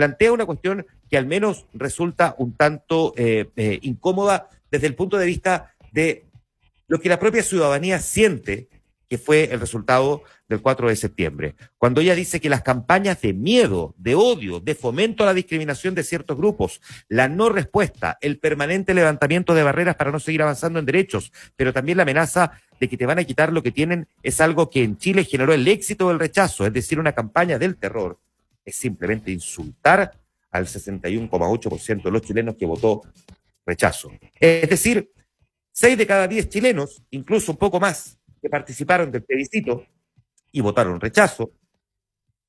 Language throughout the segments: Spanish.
plantea una cuestión que al menos resulta un tanto eh, eh, incómoda desde el punto de vista de lo que la propia ciudadanía siente que fue el resultado del 4 de septiembre, cuando ella dice que las campañas de miedo, de odio, de fomento a la discriminación de ciertos grupos, la no respuesta, el permanente levantamiento de barreras para no seguir avanzando en derechos, pero también la amenaza de que te van a quitar lo que tienen, es algo que en Chile generó el éxito del rechazo, es decir, una campaña del terror simplemente insultar al 61,8% de los chilenos que votó rechazo. Es decir, 6 de cada 10 chilenos, incluso un poco más, que participaron del plebiscito y votaron rechazo,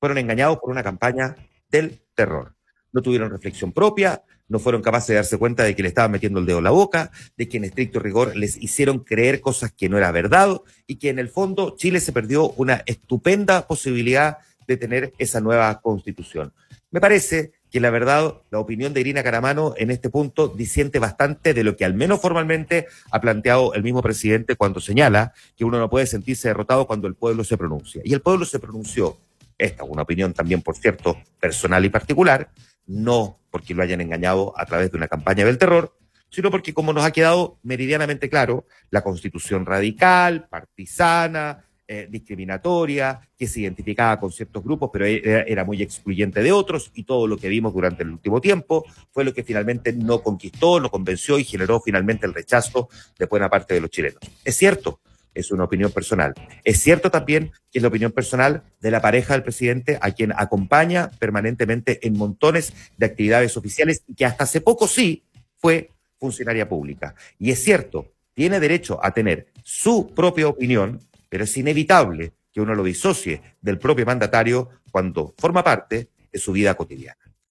fueron engañados por una campaña del terror. No tuvieron reflexión propia, no fueron capaces de darse cuenta de que le estaban metiendo el dedo en la boca, de que en estricto rigor les hicieron creer cosas que no era verdad y que en el fondo Chile se perdió una estupenda posibilidad de tener esa nueva constitución. Me parece que la verdad, la opinión de Irina Caramano en este punto disiente bastante de lo que al menos formalmente ha planteado el mismo presidente cuando señala que uno no puede sentirse derrotado cuando el pueblo se pronuncia. Y el pueblo se pronunció, esta es una opinión también, por cierto, personal y particular, no porque lo hayan engañado a través de una campaña del terror, sino porque como nos ha quedado meridianamente claro, la constitución radical, partisana, eh, discriminatoria, que se identificaba con ciertos grupos, pero e-, era, muy excluyente de otros, y todo lo que vimos durante el último tiempo fue lo que finalmente no conquistó, no convenció y generó finalmente el rechazo de buena parte de los chilenos. Es cierto, es una opinión personal. Es cierto también que es la opinión personal de la pareja del presidente, a quien acompaña permanentemente en montones de actividades oficiales, y que hasta hace poco sí fue funcionaria pública. Y es cierto, tiene derecho a tener su propia opinión pero es inevitable que uno lo disocie del propio mandatario cuando forma parte de su vida cotidiana.